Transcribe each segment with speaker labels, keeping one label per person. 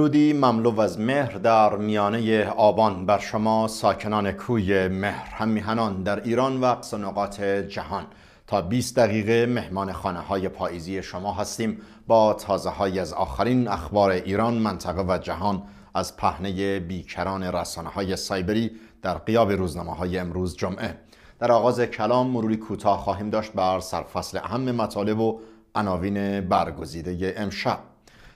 Speaker 1: درودی مملو از مهر در میانه آبان بر شما ساکنان کوی مهر همیهنان در ایران و اقصا نقاط جهان تا 20 دقیقه مهمان خانه های پاییزی شما هستیم با تازه های از آخرین اخبار ایران منطقه و جهان از پهنه بیکران رسانه های سایبری در قیاب روزنامه های امروز جمعه در آغاز کلام مروری کوتاه خواهیم داشت بر سرفصل اهم مطالب و عناوین برگزیده امشب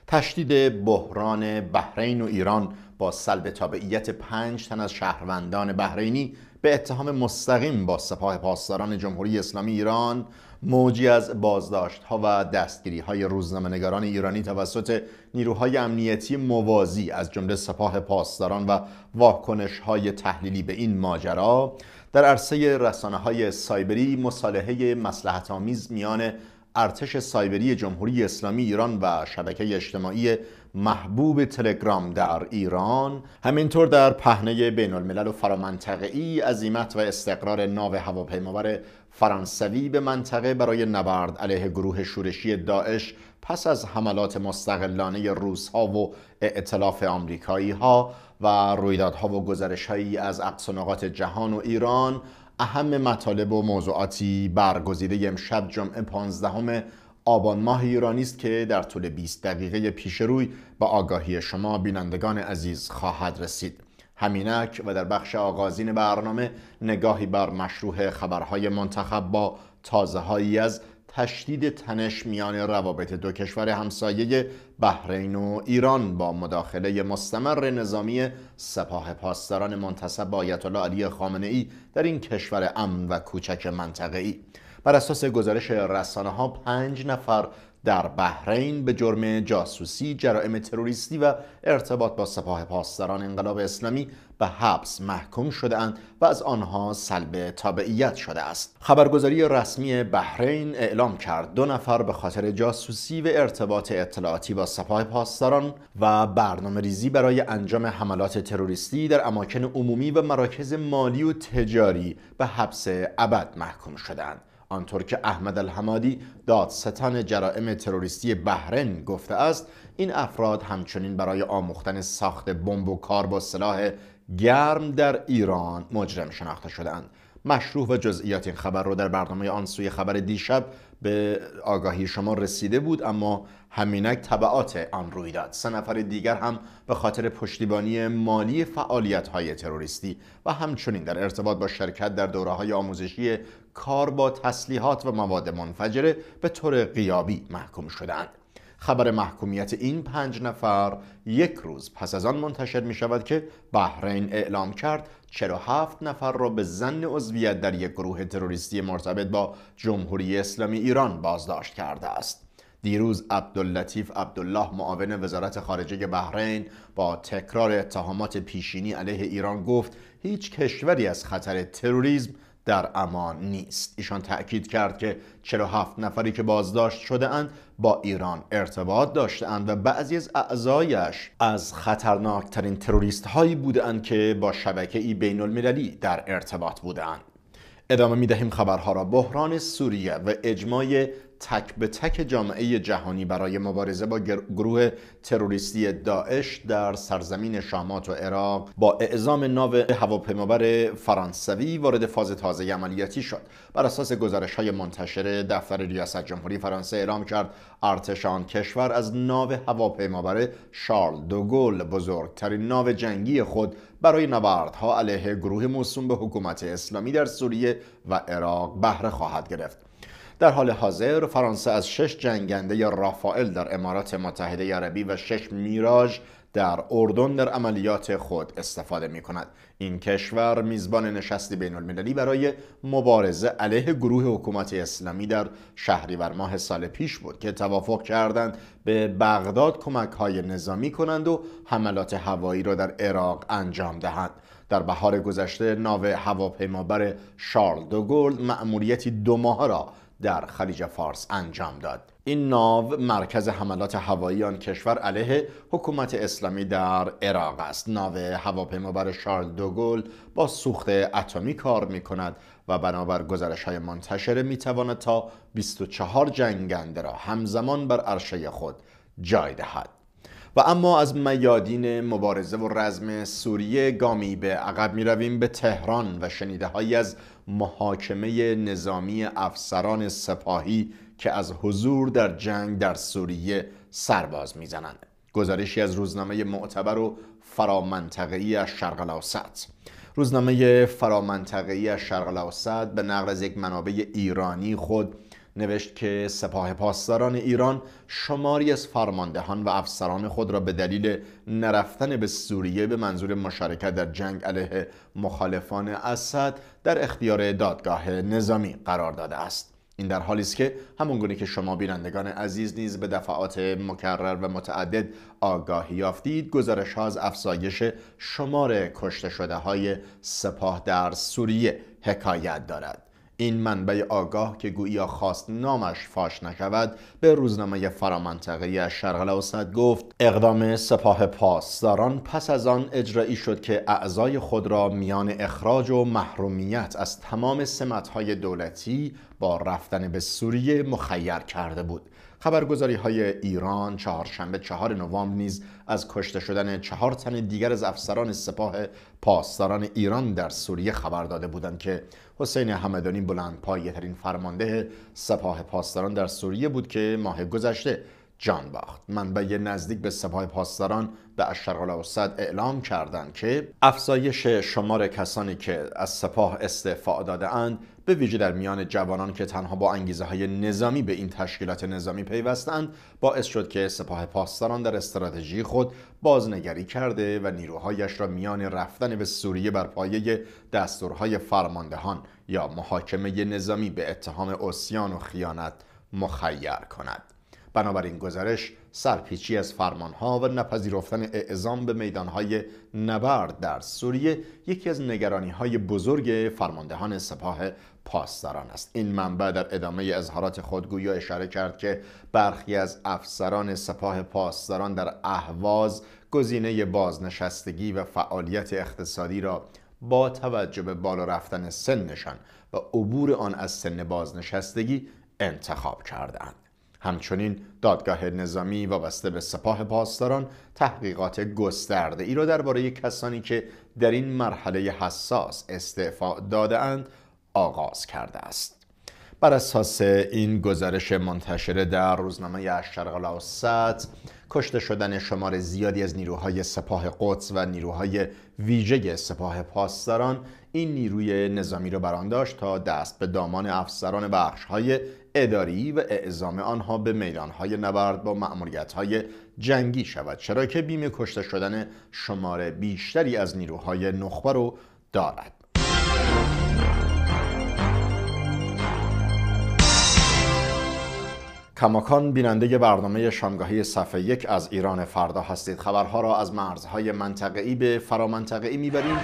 Speaker 1: تشدید بحران بحرین و ایران با سلب تابعیت پنج تن از شهروندان بحرینی به اتهام مستقیم با سپاه پاسداران جمهوری اسلامی ایران موجی از بازداشت ها و دستگیری های روزنامه‌نگاران ایرانی توسط نیروهای امنیتی موازی از جمله سپاه پاسداران و واکنش های تحلیلی به این ماجرا در عرصه رسانه های سایبری مصالحه مسلحت آمیز میان ارتش سایبری جمهوری اسلامی ایران و شبکه اجتماعی محبوب تلگرام در ایران همینطور در پهنه بین الملل و ای عظیمت و استقرار ناو هواپیمابر فرانسوی به منطقه برای نبرد علیه گروه شورشی داعش پس از حملات مستقلانه روس و اعتلاف آمریکایی ها و رویدادها و گزارش هایی از اقصانقات جهان و ایران اهم مطالب و موضوعاتی برگزیده امشب جمعه 15 آبان ماه ایرانی است که در طول 20 دقیقه پیش روی به آگاهی شما بینندگان عزیز خواهد رسید همینک و در بخش آغازین برنامه نگاهی بر مشروع خبرهای منتخب با تازه هایی از تشدید تنش میان روابط دو کشور همسایه بحرین و ایران با مداخله مستمر نظامی سپاه پاسداران منتصب به آیت الله علی خامنه ای در این کشور امن و کوچک منطقه ای بر اساس گزارش رسانه ها پنج نفر در بحرین به جرم جاسوسی، جرائم تروریستی و ارتباط با سپاه پاسداران انقلاب اسلامی به حبس محکوم شدهاند و از آنها سلب تابعیت شده است. خبرگزاری رسمی بحرین اعلام کرد دو نفر به خاطر جاسوسی و ارتباط اطلاعاتی با سپاه پاسداران و برنامه ریزی برای انجام حملات تروریستی در اماکن عمومی و مراکز مالی و تجاری به حبس ابد محکوم شدند. آنطور که احمد الحمادی دادستان جرائم تروریستی بحرین گفته است این افراد همچنین برای آموختن ساخت بمب و کار با سلاح گرم در ایران مجرم شناخته شدهاند مشروح و جزئیات این خبر رو در برنامه آن سوی خبر دیشب به آگاهی شما رسیده بود اما همینک طبعات آن رویداد سه نفر دیگر هم به خاطر پشتیبانی مالی فعالیت های تروریستی و همچنین در ارتباط با شرکت در دوره های آموزشی کار با تسلیحات و مواد منفجره به طور قیابی محکوم شدند خبر محکومیت این پنج نفر یک روز پس از آن منتشر می شود که بحرین اعلام کرد هفت نفر را به زن عضویت در یک گروه تروریستی مرتبط با جمهوری اسلامی ایران بازداشت کرده است دیروز عبداللطیف عبدالله معاون وزارت خارجه بحرین با تکرار اتهامات پیشینی علیه ایران گفت هیچ کشوری از خطر تروریسم در امان نیست ایشان تاکید کرد که 47 نفری که بازداشت شده اند با ایران ارتباط داشته اند و بعضی از اعضایش از خطرناکترین تروریست هایی بوده اند که با شبکه ای بین المللی در ارتباط بوده اند ادامه میدهیم خبرها را بحران سوریه و اجماع تک به تک جامعه جهانی برای مبارزه با گروه تروریستی داعش در سرزمین شامات و عراق با اعزام ناو هواپیمابر فرانسوی وارد فاز تازه عملیاتی شد بر اساس گزارش های منتشره دفتر ریاست جمهوری فرانسه اعلام کرد ارتش آن کشور از ناو هواپیمابر شارل دوگل بزرگترین ناو جنگی خود برای نبردها علیه گروه موسوم به حکومت اسلامی در سوریه و عراق بهره خواهد گرفت در حال حاضر فرانسه از شش جنگنده یا رافائل در امارات متحده عربی و شش میراژ در اردن در عملیات خود استفاده می کند. این کشور میزبان نشست بین المللی برای مبارزه علیه گروه حکومت اسلامی در شهریور ماه سال پیش بود که توافق کردند به بغداد کمک های نظامی کنند و حملات هوایی را در عراق انجام دهند. در بهار گذشته ناو هواپیمابر شارل دوگل مأموریتی دو ماه را در خلیج فارس انجام داد این ناو مرکز حملات هوایی آن کشور علیه حکومت اسلامی در عراق است ناو هواپیمابر شارل دوگل با سوخت اتمی کار می کند و بنابر گزارش های منتشره می تواند تا 24 جنگنده را همزمان بر عرشه خود جای دهد و اما از میادین مبارزه و رزم سوریه گامی به عقب می رویم به تهران و شنیده از محاکمه نظامی افسران سپاهی که از حضور در جنگ در سوریه سرباز میزنند. گزارشی از روزنامه معتبر و فرامنطقه‌ای از شرق الاوسط روزنامه فرامنطقه‌ای از شرق الاوسط به نقل از یک منابع ایرانی خود نوشت که سپاه پاسداران ایران شماری از فرماندهان و افسران خود را به دلیل نرفتن به سوریه به منظور مشارکت در جنگ علیه مخالفان اسد در اختیار دادگاه نظامی قرار داده است این در حالی است که گونه که شما بینندگان عزیز نیز به دفعات مکرر و متعدد آگاهی یافتید گزارش ها از افزایش شمار کشته شده های سپاه در سوریه حکایت دارد این منبع آگاه که گویا خواست نامش فاش نشود به روزنامه فرامنطقه شرق الاوسط گفت اقدام سپاه پاسداران پس از آن اجرایی شد که اعضای خود را میان اخراج و محرومیت از تمام سمتهای دولتی با رفتن به سوریه مخیر کرده بود خبرگزاری های ایران چهارشنبه چهار نوامبر نیز از کشته شدن چهار تن دیگر از افسران سپاه پاسداران ایران در سوریه خبر داده بودند که حسین همدانی ترین فرمانده سپاه پاسداران در سوریه بود که ماه گذشته جان باخت منبع نزدیک به سپاه پاسداران به اشرق الاوسط اعلام کردند که افزایش شمار کسانی که از سپاه استعفا داده اند به ویژه در میان جوانان که تنها با انگیزه های نظامی به این تشکیلات نظامی پیوستند باعث شد که سپاه پاسداران در استراتژی خود بازنگری کرده و نیروهایش را میان رفتن به سوریه بر پایه دستورهای فرماندهان یا محاکمه نظامی به اتهام اوسیان و خیانت مخیر کند بنابراین گزارش سرپیچی از فرمانها و نپذیرفتن اعزام به میدانهای نبرد در سوریه یکی از نگرانی های بزرگ فرماندهان سپاه پاسداران است این منبع در ادامه اظهارات خود گویا اشاره کرد که برخی از افسران سپاه پاسداران در اهواز گزینه بازنشستگی و فعالیت اقتصادی را با توجه به بالا رفتن سنشان و عبور آن از سن بازنشستگی انتخاب کردند همچنین دادگاه نظامی وابسته به سپاه پاسداران تحقیقات گسترده ای را درباره کسانی که در این مرحله حساس استعفا دادهاند آغاز کرده است. بر اساس این گزارش منتشره در روزنامه اشرق الاوسط کشته شدن شمار زیادی از نیروهای سپاه قدس و نیروهای ویژه سپاه پاسداران این نیروی نظامی را بران داشت تا دست به دامان افسران بخشهای اداری و اعزام آنها به میدانهای نبرد با مأموریت‌های جنگی شود چرا که بیم کشته شدن شمار بیشتری از نیروهای نخبه رو دارد کماکان بیننده برنامه شامگاهی صفحه یک از ایران فردا هستید خبرها را از مرزهای منطقه‌ای به فرامنطقه‌ای میبریم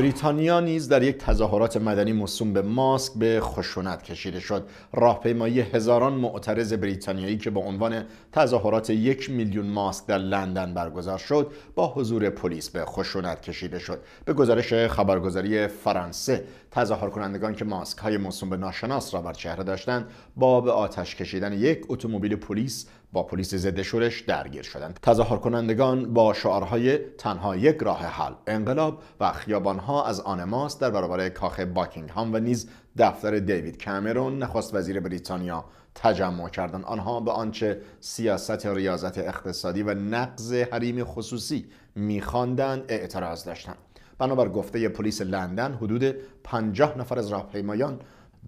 Speaker 1: بریتانیا نیز در یک تظاهرات مدنی موسوم به ماسک به خشونت کشیده شد راهپیمایی هزاران معترض بریتانیایی که با عنوان تظاهرات یک میلیون ماسک در لندن برگزار شد با حضور پلیس به خشونت کشیده شد به گزارش خبرگزاری فرانسه تظاهر کنندگان که ماسک های موسوم به ناشناس را بر چهره داشتند با به آتش کشیدن یک اتومبیل پلیس با پلیس ضد شورش درگیر شدند تظاهر کنندگان با شعارهای تنها یک راه حل انقلاب و خیابانها از آن در برابر کاخ باکینگهام و نیز دفتر دیوید کامرون نخست وزیر بریتانیا تجمع کردند آنها به آنچه سیاست ریاضت اقتصادی و نقض حریم خصوصی میخواندند اعتراض داشتند بنابر گفته پلیس لندن حدود 50 نفر از راهپیمایان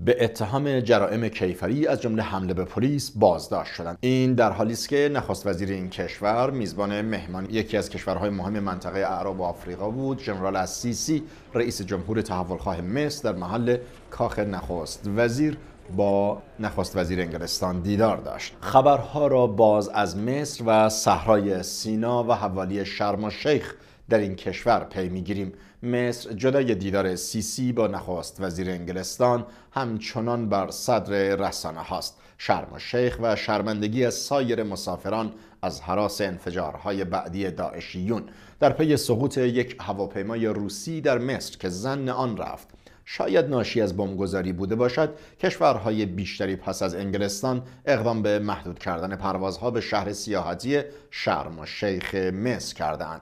Speaker 1: به اتهام جرائم کیفری از جمله حمله به پلیس بازداشت شدند این در حالی است که نخست وزیر این کشور میزبان مهمان یکی از کشورهای مهم منطقه اعراب و آفریقا بود ژنرال اسیسی رئیس جمهور تحولخواه مصر در محل کاخ نخست وزیر با نخست وزیر انگلستان دیدار داشت خبرها را باز از مصر و صحرای سینا و حوالی شرم و شیخ در این کشور پی میگیریم مصر جدای دیدار سیسی با نخست وزیر انگلستان همچنان بر صدر رسانه هاست شرم و شیخ و شرمندگی از سایر مسافران از حراس انفجارهای بعدی داعشیون در پی سقوط یک هواپیمای روسی در مصر که زن آن رفت شاید ناشی از بمبگذاری بوده باشد کشورهای بیشتری پس از انگلستان اقدام به محدود کردن پروازها به شهر سیاحتی شرم و شیخ مصر کردهاند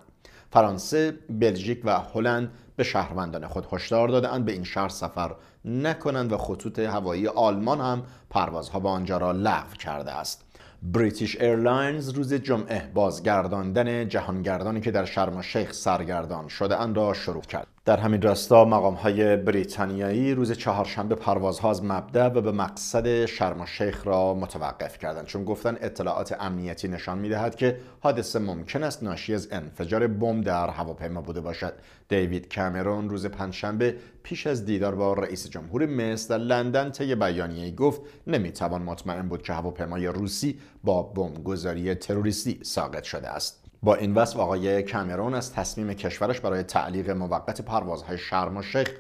Speaker 1: فرانسه، بلژیک و هلند به شهروندان خود هشدار دادند به این شهر سفر نکنند و خطوط هوایی آلمان هم پروازها به آنجا را لغو کرده است. بریتیش ایرلاینز روز جمعه بازگرداندن جهانگردانی که در شرم شیخ سرگردان شده اند را شروع کرد. در همین راستا مقام های بریتانیایی روز چهارشنبه پروازها از مبدع و به مقصد شرم شیخ را متوقف کردند چون گفتن اطلاعات امنیتی نشان میدهد که حادثه ممکن است ناشی از انفجار بمب در هواپیما بوده باشد دیوید کامرون روز پنجشنبه پیش از دیدار با رئیس جمهور مصر در لندن طی بیانیه گفت نمیتوان مطمئن بود که هواپیمای روسی با بمبگذاری تروریستی ساقط شده است با این وصف آقای کمرون از تصمیم کشورش برای تعلیق موقت پروازهای شرم و شیخ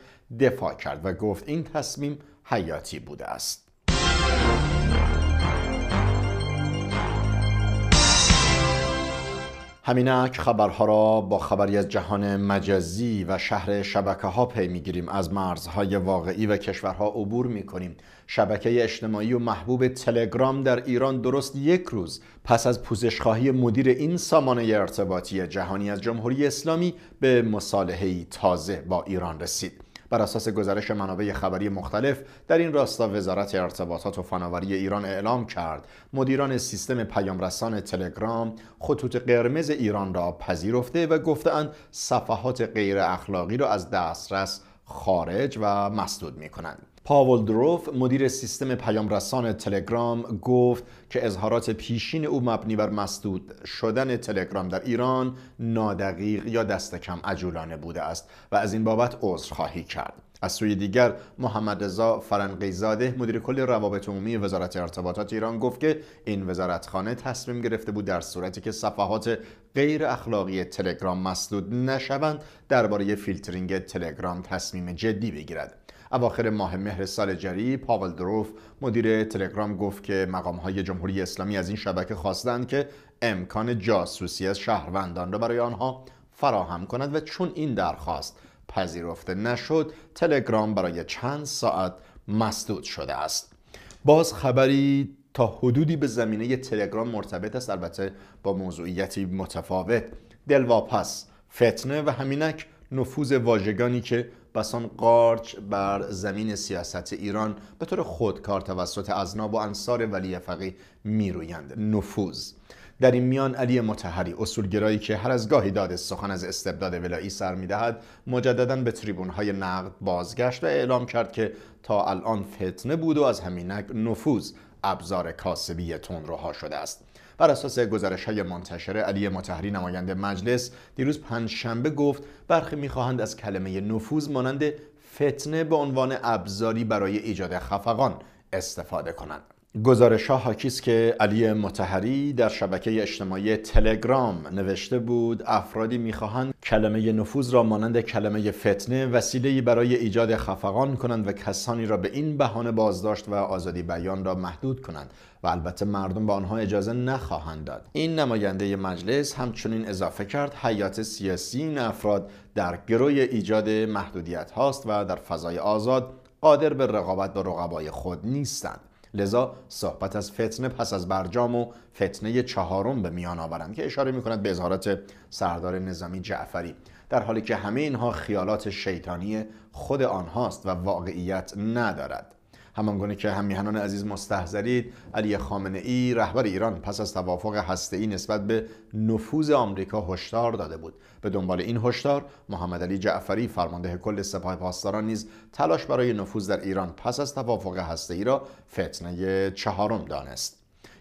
Speaker 1: دفاع کرد و گفت این تصمیم حیاتی بوده است همینک خبرها را با خبری از جهان مجازی و شهر شبکه ها پی میگیریم از مرزهای واقعی و کشورها عبور میکنیم شبکه اجتماعی و محبوب تلگرام در ایران درست یک روز پس از پوزشخواهی مدیر این سامانه ارتباطی جهانی از جمهوری اسلامی به مصالحه تازه با ایران رسید بر اساس گزارش منابع خبری مختلف در این راستا وزارت ارتباطات و فناوری ایران اعلام کرد مدیران سیستم پیامرسان تلگرام خطوط قرمز ایران را پذیرفته و گفتند صفحات غیر اخلاقی را از دسترس خارج و مسدود می کنند. پاول دروف مدیر سیستم پیامرسان تلگرام گفت که اظهارات پیشین او مبنی بر مسدود شدن تلگرام در ایران نادقیق یا دست کم عجولانه بوده است و از این بابت عذر خواهی کرد از سوی دیگر محمد رضا مدیر کل روابط عمومی وزارت ارتباطات ایران گفت که این وزارتخانه تصمیم گرفته بود در صورتی که صفحات غیر اخلاقی تلگرام مسدود نشوند درباره فیلترینگ تلگرام تصمیم جدی بگیرد اواخر ماه مهر سال جاری پاول دروف مدیر تلگرام گفت که مقام های جمهوری اسلامی از این شبکه خواستند که امکان جاسوسی از شهروندان را برای آنها فراهم کند و چون این درخواست پذیرفته نشد تلگرام برای چند ساعت مسدود شده است باز خبری تا حدودی به زمینه تلگرام مرتبط است البته با موضوعیتی متفاوت دلواپس فتنه و همینک نفوذ واژگانی که بسان قارچ بر زمین سیاست ایران به طور خودکار توسط ازناب و انصار ولی فقی میرویند نفوذ در این میان علی متحری اصولگرایی که هر از گاهی داد سخن از استبداد ولایی سر میدهد مجددا به های نقد بازگشت و اعلام کرد که تا الان فتنه بود و از همینک نفوذ ابزار کاسبی روها شده است بر اساس گزارش های منتشر علی متحری نماینده مجلس دیروز پنج شنبه گفت برخی میخواهند از کلمه نفوذ مانند فتنه به عنوان ابزاری برای ایجاد خفقان استفاده کنند گزارش ها حاکی که علی متحری در شبکه اجتماعی تلگرام نوشته بود افرادی میخواهند کلمه نفوذ را مانند کلمه فتنه وسیله برای ایجاد خفقان کنند و کسانی را به این بهانه بازداشت و آزادی بیان را محدود کنند و البته مردم به آنها اجازه نخواهند داد این نماینده مجلس همچنین اضافه کرد حیات سیاسی این افراد در گروی ایجاد محدودیت هاست و در فضای آزاد قادر به رقابت با رقبای خود نیستند لذا صحبت از فتنه پس از برجام و فتنه چهارم به میان آورند که اشاره می کند به اظهارات سردار نظامی جعفری در حالی که همه اینها خیالات شیطانی خود آنهاست و واقعیت ندارد همانگونه که همیهنان عزیز مستحضرید علی خامنه ای رهبر ایران پس از توافق ای نسبت به نفوذ آمریکا هشدار داده بود به دنبال این هشدار محمد علی جعفری فرمانده کل سپاه پاسداران نیز تلاش برای نفوذ در ایران پس از توافق هسته ای را فتنه چهارم دانست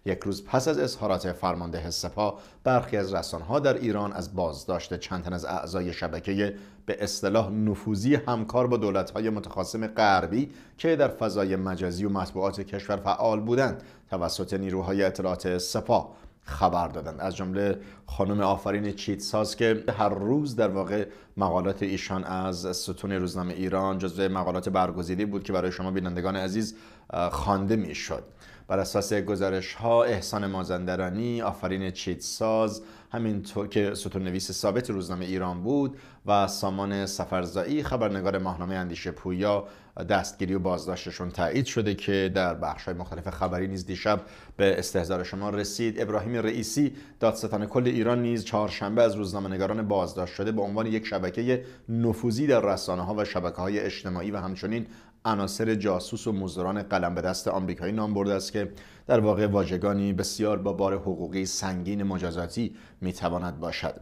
Speaker 1: یک روز پس از اظهارات فرمانده سپاه برخی از رسانه‌ها در ایران از بازداشت چند تن از اعضای شبکه به اصطلاح نفوذی همکار با دولت‌های متخاصم غربی که در فضای مجازی و مطبوعات کشور فعال بودند توسط نیروهای اطلاعات سپاه خبر دادند از جمله خانم آفرین چیتساز که هر روز در واقع مقالات ایشان از ستون روزنامه ایران جزو مقالات برگزیده بود که برای شما بینندگان عزیز خوانده میشد بر اساس گزارش ها احسان مازندرانی آفرین چیتساز همینطور که ستون نویس ثابت روزنامه ایران بود و سامان سفرزایی خبرنگار ماهنامه اندیشه پویا دستگیری و بازداشتشون تایید شده که در بخش های مختلف خبری نیز دیشب به استهزار شما رسید ابراهیم رئیسی دادستان کل ایران نیز چهارشنبه از روزنامه نگاران بازداشت شده به عنوان یک شبکه نفوذی در رسانه ها و شبکه های اجتماعی و همچنین عناصر جاسوس و مزدوران قلم به دست آمریکایی نام برده است که در واقع واژگانی بسیار با بار حقوقی سنگین مجازاتی میتواند باشد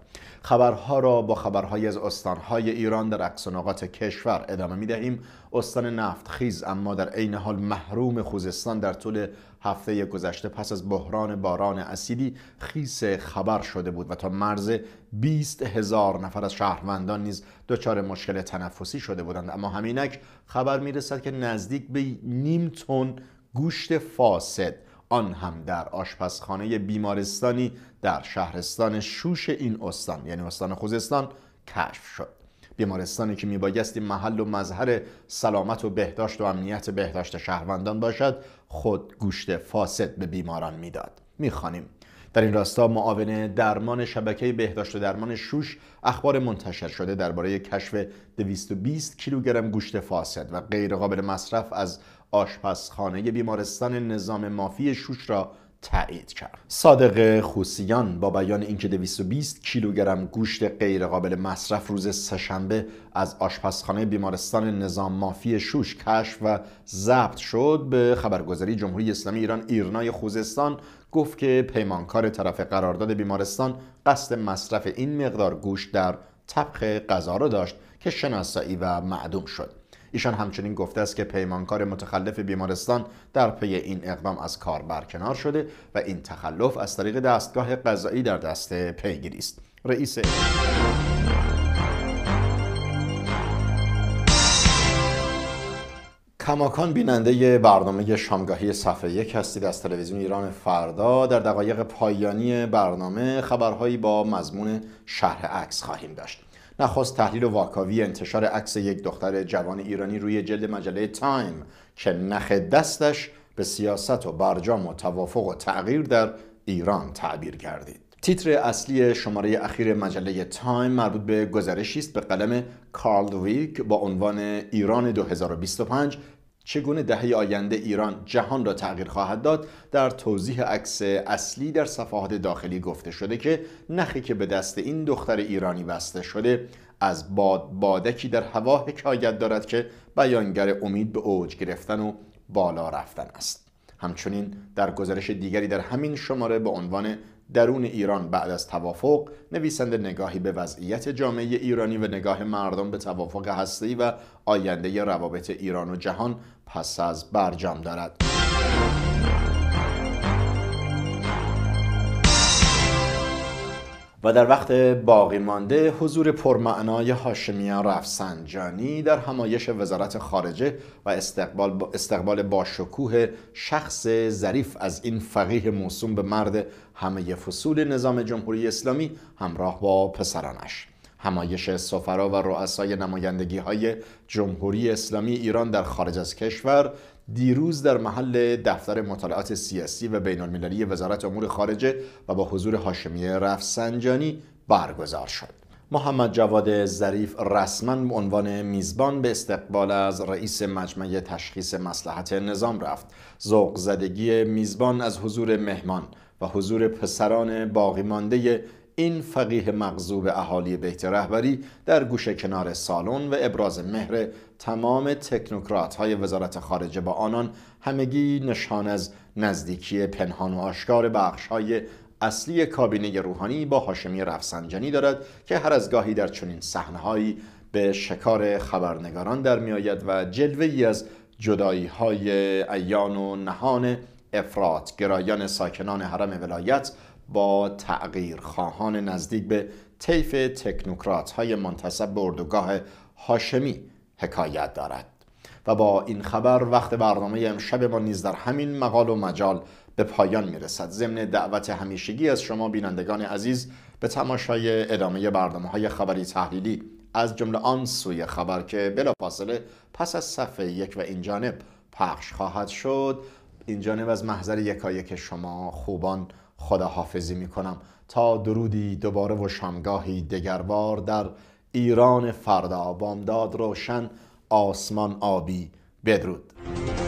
Speaker 1: خبرها را با خبرهایی از استانهای ایران در عکس کشور ادامه میدهیم استان نفت خیز اما در عین حال محروم خوزستان در طول هفته گذشته پس از بحران باران اسیدی خیس خبر شده بود و تا مرز 20 هزار نفر از شهروندان نیز دچار مشکل تنفسی شده بودند اما همینک خبر میرسد که نزدیک به نیم تن گوشت فاسد آن هم در آشپزخانه بیمارستانی در شهرستان شوش این استان یعنی استان خوزستان کشف شد بیمارستانی که میبایستی محل و مظهر سلامت و بهداشت و امنیت بهداشت شهروندان باشد خود گوشت فاسد به بیماران میداد میخوانیم در این راستا معاون درمان شبکه بهداشت و درمان شوش اخبار منتشر شده درباره کشف 220 کیلوگرم گوشت فاسد و غیرقابل مصرف از آشپزخانه بیمارستان نظام مافی شوش را تایید کرد صادق خوسیان با بیان اینکه 220 کیلوگرم گوشت قابل مصرف روز سهشنبه از آشپزخانه بیمارستان نظام مافی شوش کشف و ضبط شد به خبرگزاری جمهوری اسلامی ایران ایرنای خوزستان گفت که پیمانکار طرف قرارداد بیمارستان قصد مصرف این مقدار گوشت در طبخ غذا را داشت که شناسایی و معدوم شد ایشان همچنین گفته است که پیمانکار متخلف بیمارستان در پی این اقدام از کار برکنار شده و این تخلف از طریق دستگاه قضایی در دست پیگیری است رئیس کماکان بیننده برنامه شامگاهی صفحه یک هستید از تلویزیون ایران فردا در دقایق پایانی برنامه خبرهایی با مضمون شهر عکس خواهیم داشت نخست تحلیل و واکاوی انتشار عکس یک دختر جوان ایرانی روی جلد مجله تایم که نخ دستش به سیاست و برجام و توافق و تغییر در ایران تعبیر کردید تیتر اصلی شماره اخیر مجله تایم مربوط به گزارشی است به قلم کارل ویک با عنوان ایران 2025 چگونه دهه آینده ایران جهان را تغییر خواهد داد در توضیح عکس اصلی در صفحات داخلی گفته شده که نخی که به دست این دختر ایرانی بسته شده از باد بادکی در هوا حکایت دارد که بیانگر امید به اوج گرفتن و بالا رفتن است همچنین در گزارش دیگری در همین شماره به عنوان درون ایران بعد از توافق نویسنده نگاهی به وضعیت جامعه ایرانی و نگاه مردم به توافق هستی و آینده روابط ایران و جهان پس از برجام دارد و در وقت باقی مانده حضور پرمعنای هاشمیان رفسنجانی در همایش وزارت خارجه و استقبال با, شکوه شخص ظریف از این فقیه موسوم به مرد همه فصول نظام جمهوری اسلامی همراه با پسرانش همایش سفرا و رؤسای نمایندگی های جمهوری اسلامی ایران در خارج از کشور دیروز در محل دفتر مطالعات سیاسی و بین المللی وزارت امور خارجه و با حضور هاشمی رفسنجانی برگزار شد. محمد جواد ظریف رسما به عنوان میزبان به استقبال از رئیس مجمع تشخیص مسلحت نظام رفت ذوق زدگی میزبان از حضور مهمان و حضور پسران باقی مانده این فقیه مغزوب اهالی بیت رهبری در گوشه کنار سالن و ابراز مهر تمام تکنوکرات های وزارت خارجه با آنان همگی نشان از نزدیکی پنهان و آشکار بخش های اصلی کابینه روحانی با هاشمی رفسنجانی دارد که هر از گاهی در چنین صحنه هایی به شکار خبرنگاران در آید و جلوه ای از جدایی های ایان و نهان افراد گرایان ساکنان حرم ولایت با تغییر خواهان نزدیک به طیف تکنوکرات های منتصب به اردوگاه هاشمی حکایت دارد و با این خبر وقت برنامه امشب ما نیز در همین مقال و مجال به پایان میرسد ضمن دعوت همیشگی از شما بینندگان عزیز به تماشای ادامه برنامه های خبری تحلیلی از جمله آن سوی خبر که بلافاصله پس از صفحه یک و این جانب پخش خواهد شد این جانب از محضر یکایک شما خوبان خداحافظی می کنم تا درودی دوباره و شامگاهی دگربار در ایران فردا بامداد روشن آسمان آبی بدرود